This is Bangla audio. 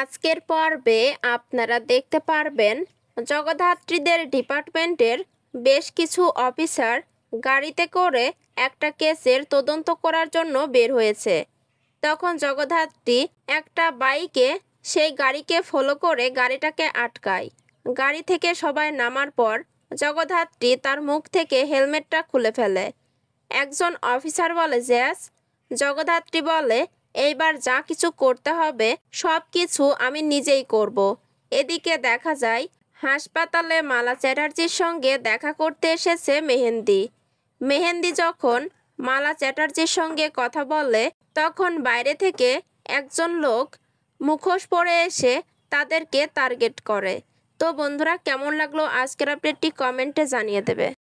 আজকের পর্বে আপনারা দেখতে পারবেন জগধাত্রীদের ডিপার্টমেন্টের বেশ কিছু অফিসার গাড়িতে করে একটা কেসের তদন্ত করার জন্য বের হয়েছে তখন জগধাত্রী একটা বাইকে সেই গাড়িকে ফলো করে গাড়িটাকে আটকায় গাড়ি থেকে সবাই নামার পর জগধাত্রী তার মুখ থেকে হেলমেটটা খুলে ফেলে একজন অফিসার বলে জ্যাস জগধাত্রী বলে এইবার যা কিছু করতে হবে সব কিছু আমি নিজেই করব। এদিকে দেখা যায় হাসপাতালে মালা চ্যাটার্জির সঙ্গে দেখা করতে এসেছে মেহেন্দি মেহেন্দি যখন মালা চ্যাটার্জির সঙ্গে কথা বলে তখন বাইরে থেকে একজন লোক মুখোশ পরে এসে তাদেরকে টার্গেট করে তো বন্ধুরা কেমন লাগলো আজকের আপডেটটি কমেন্টে জানিয়ে দেবে